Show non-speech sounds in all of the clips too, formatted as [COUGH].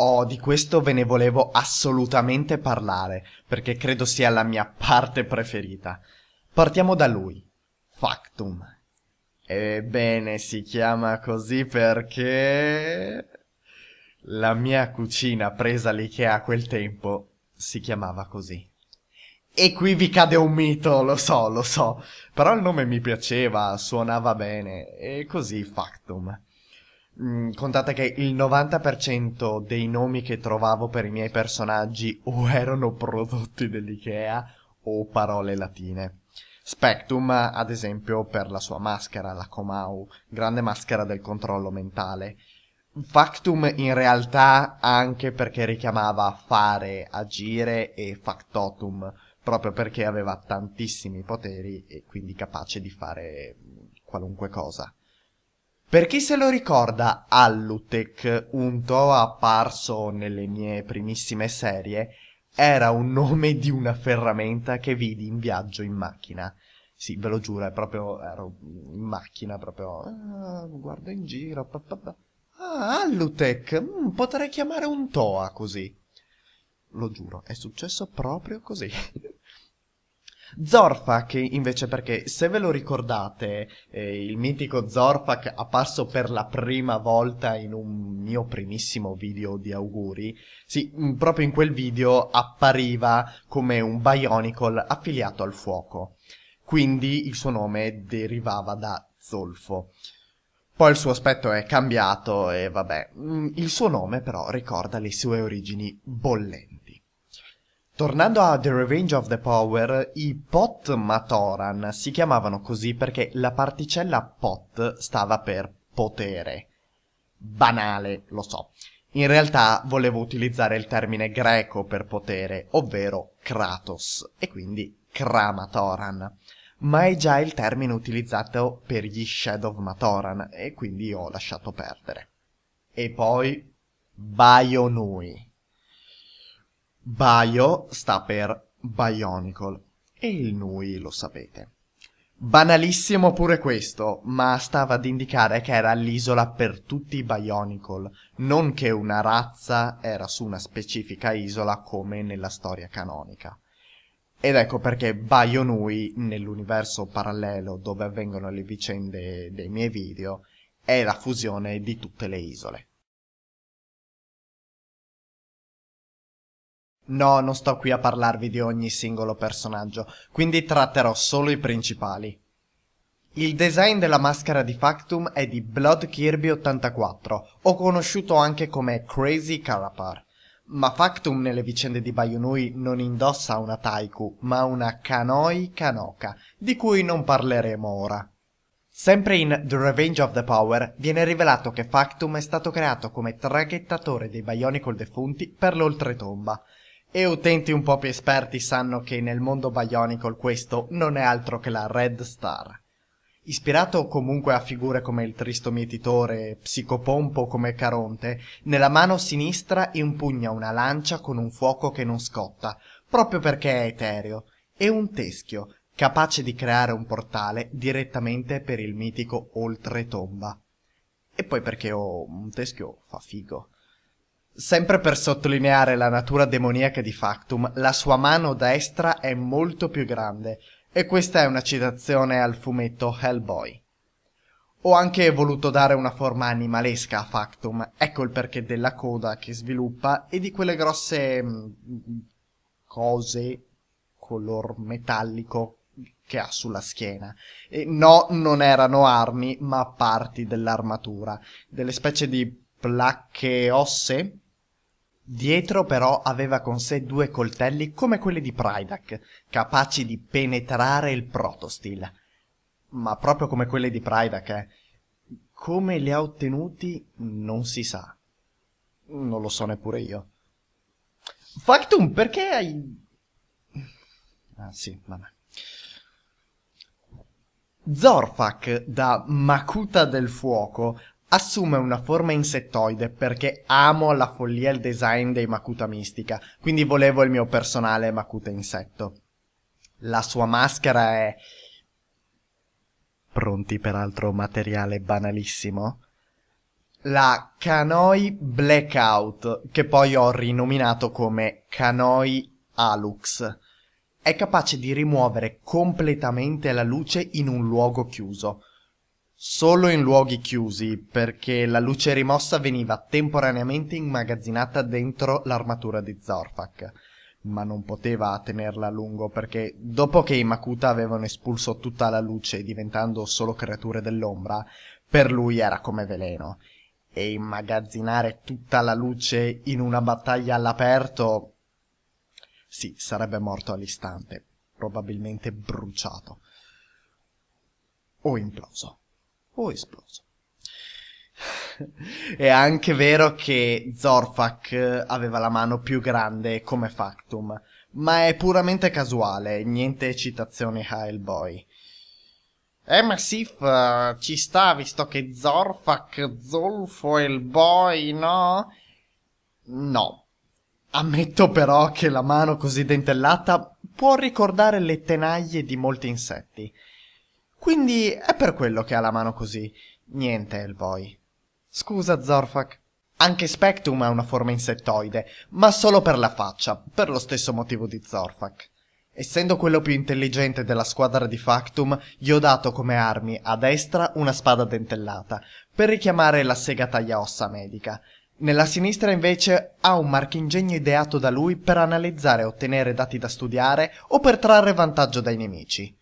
Oh, di questo ve ne volevo assolutamente parlare, perché credo sia la mia parte preferita. Partiamo da lui. Factum. Ebbene, si chiama così perché... La mia cucina presa all'Ikea a quel tempo si chiamava così. E qui vi cade un mito, lo so, lo so, però il nome mi piaceva, suonava bene, e così factum. Mm, contate che il 90% dei nomi che trovavo per i miei personaggi o erano prodotti dell'IKEA o parole latine. Spectrum, ad esempio, per la sua maschera, la Comau, grande maschera del controllo mentale. Factum in realtà anche perché richiamava fare, agire e factotum, proprio perché aveva tantissimi poteri e quindi capace di fare mm, qualunque cosa. Per chi se lo ricorda, Allutech, un Toa apparso nelle mie primissime serie, era un nome di una ferramenta che vidi in viaggio in macchina. Sì, ve lo giuro, è proprio, ero in macchina, proprio, ah, guardo in giro, pa, pa, pa. ah, Allutech, mm, potrei chiamare un Toa così. Lo giuro, è successo proprio così. [LAUGHS] Zorfak invece perché, se ve lo ricordate, eh, il mitico Zorfak apparso per la prima volta in un mio primissimo video di auguri, sì, mm, proprio in quel video appariva come un Bionicle affiliato al fuoco. Quindi il suo nome derivava da zolfo. Poi il suo aspetto è cambiato e vabbè, mm, il suo nome però ricorda le sue origini bollenti. Tornando a The Revenge of the Power, i Pot Matoran si chiamavano così perché la particella pot stava per potere. Banale, lo so. In realtà volevo utilizzare il termine greco per potere, ovvero Kratos, e quindi Kramatoran. Ma è già il termine utilizzato per gli Shadow Matoran, e quindi ho lasciato perdere. E poi Baionui. Bio sta per Bionicle e il Nui lo sapete. Banalissimo pure questo, ma stava ad indicare che era l'isola per tutti i Bionicle, non che una razza era su una specifica isola come nella storia canonica. Ed ecco perché Bionui, nell'universo parallelo dove avvengono le vicende dei miei video, è la fusione di tutte le isole. No, non sto qui a parlarvi di ogni singolo personaggio, quindi tratterò solo i principali. Il design della maschera di Factum è di Blood Kirby 84, o conosciuto anche come Crazy Calapar. Ma Factum nelle vicende di Bayonui non indossa una Taiku, ma una Kanoi Kanoka, di cui non parleremo ora. Sempre in The Revenge of the Power viene rivelato che Factum è stato creato come traghettatore dei Bionicle defunti per l'oltretomba, e utenti un po' più esperti sanno che nel mondo Bionicle questo non è altro che la Red Star. Ispirato comunque a figure come il Tristo Mietitore, Psicopompo come Caronte, nella mano sinistra impugna una lancia con un fuoco che non scotta, proprio perché è etereo, e un teschio, capace di creare un portale direttamente per il mitico oltretomba. E poi perché oh, un teschio fa figo. Sempre per sottolineare la natura demoniaca di Factum, la sua mano destra è molto più grande, e questa è una citazione al fumetto Hellboy. Ho anche voluto dare una forma animalesca a Factum, ecco il perché della coda che sviluppa e di quelle grosse mm, cose color metallico che ha sulla schiena. E no, non erano armi, ma parti dell'armatura, delle specie di placche osse Dietro però aveva con sé due coltelli come quelli di Prydac, capaci di penetrare il protostil. Ma proprio come quelli di Prydac, eh. Come li ha ottenuti non si sa. Non lo so neppure io. Factum, perché hai... Ah sì, vabbè. Zorfak da Makuta del Fuoco Assume una forma insettoide perché amo alla follia il design dei Makuta Mistica, quindi volevo il mio personale Makuta Insetto. La sua maschera è... Pronti per altro materiale banalissimo? La Kanoi Blackout, che poi ho rinominato come Kanoi Alux. È capace di rimuovere completamente la luce in un luogo chiuso, solo in luoghi chiusi perché la luce rimossa veniva temporaneamente immagazzinata dentro l'armatura di Zorfak ma non poteva tenerla a lungo perché dopo che i Makuta avevano espulso tutta la luce diventando solo creature dell'ombra, per lui era come veleno. E immagazzinare tutta la luce in una battaglia all'aperto... Sì, sarebbe morto all'istante, probabilmente bruciato. O imploso o esploso. È anche vero che Zorfak aveva la mano più grande come Factum, ma è puramente casuale, niente citazioni a Hellboy. Eh, ma Sif, uh, ci sta, visto che Zorfak, Zolfo e il boy, no? No. Ammetto però che la mano così dentellata può ricordare le tenaglie di molti insetti. Quindi è per quello che ha la mano così. Niente, il Scusa, Zorfak. Anche Spectrum ha una forma insettoide, ma solo per la faccia, per lo stesso motivo di Zorfak. Essendo quello più intelligente della squadra di Factum, gli ho dato come armi a destra una spada dentellata, per richiamare la sega tagliaossa medica. Nella sinistra invece ha un marchingegno ideato da lui per analizzare e ottenere dati da studiare o per trarre vantaggio dai nemici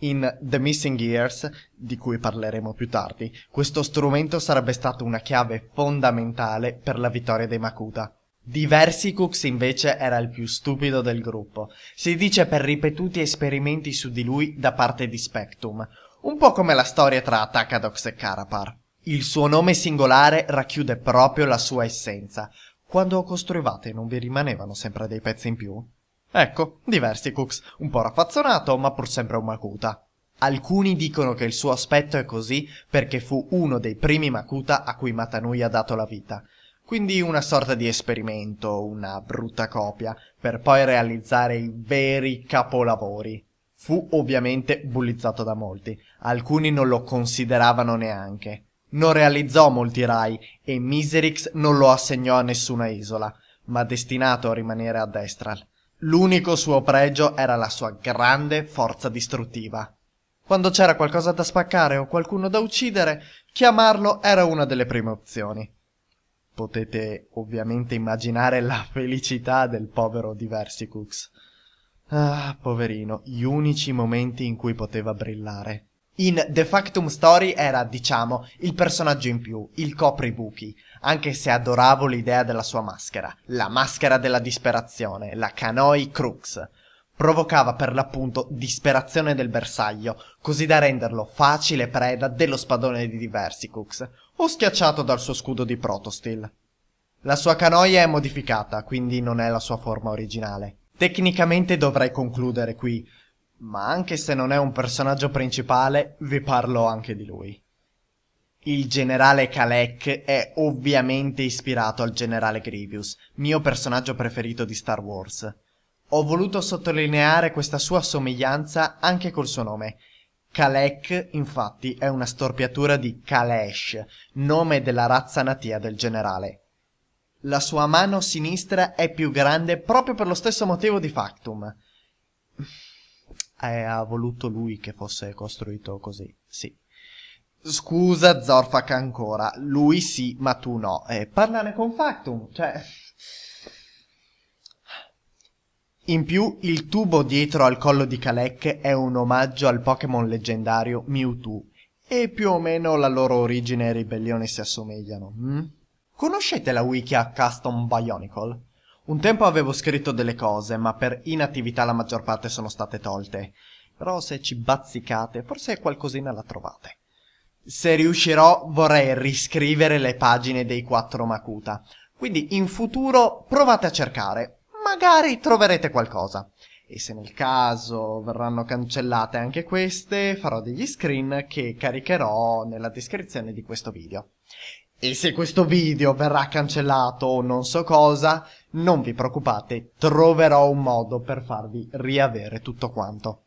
in The Missing Years, di cui parleremo più tardi, questo strumento sarebbe stato una chiave fondamentale per la vittoria dei Makuta. Diversicux invece era il più stupido del gruppo, si dice per ripetuti esperimenti su di lui da parte di Spectrum, un po' come la storia tra Attacadox e Carapar. Il suo nome singolare racchiude proprio la sua essenza. Quando costruivate non vi rimanevano sempre dei pezzi in più? Ecco, diversi Cooks, un po' raffazzonato ma pur sempre un Makuta. Alcuni dicono che il suo aspetto è così perché fu uno dei primi Makuta a cui Matanui ha dato la vita. Quindi una sorta di esperimento, una brutta copia, per poi realizzare i veri capolavori. Fu ovviamente bullizzato da molti, alcuni non lo consideravano neanche. Non realizzò molti rai e Miserix non lo assegnò a nessuna isola, ma destinato a rimanere a Destral. L'unico suo pregio era la sua grande forza distruttiva. Quando c'era qualcosa da spaccare o qualcuno da uccidere, chiamarlo era una delle prime opzioni. Potete ovviamente immaginare la felicità del povero Diversicux. Ah, poverino, gli unici momenti in cui poteva brillare. In The Factum Story era, diciamo, il personaggio in più, il copribuchi, anche se adoravo l'idea della sua maschera, la maschera della disperazione, la Kanoi Crux. Provocava per l'appunto disperazione del bersaglio, così da renderlo facile preda dello spadone di diversi Diversicux, o schiacciato dal suo scudo di Protostil. La sua canoia è modificata, quindi non è la sua forma originale. Tecnicamente dovrei concludere qui, ma anche se non è un personaggio principale, vi parlo anche di lui. Il generale Kalek è ovviamente ispirato al generale Grievous, mio personaggio preferito di Star Wars. Ho voluto sottolineare questa sua somiglianza anche col suo nome. Kalek, infatti, è una storpiatura di Kalesh, nome della razza natia del generale. La sua mano sinistra è più grande proprio per lo stesso motivo di Factum. Eh, ha voluto lui che fosse costruito così, sì. Scusa Zorfak ancora, lui sì, ma tu no. Eh, parlane con Factum, cioè... In più, il tubo dietro al collo di Kalek è un omaggio al Pokémon leggendario Mewtwo, e più o meno la loro origine e ribellione si assomigliano. Hm? Conoscete la wiki a Custom Bionicle? un tempo avevo scritto delle cose ma per inattività la maggior parte sono state tolte però se ci bazzicate forse qualcosina la trovate se riuscirò vorrei riscrivere le pagine dei quattro Makuta quindi in futuro provate a cercare magari troverete qualcosa e se nel caso verranno cancellate anche queste farò degli screen che caricherò nella descrizione di questo video. E se questo video verrà cancellato o non so cosa, non vi preoccupate, troverò un modo per farvi riavere tutto quanto.